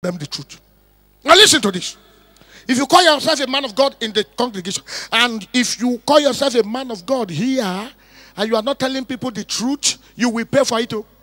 them the truth. Now listen to this. If you call yourself a man of God in the congregation, and if you call yourself a man of God here, and you are not telling people the truth, you will pay for it. Too. Oh.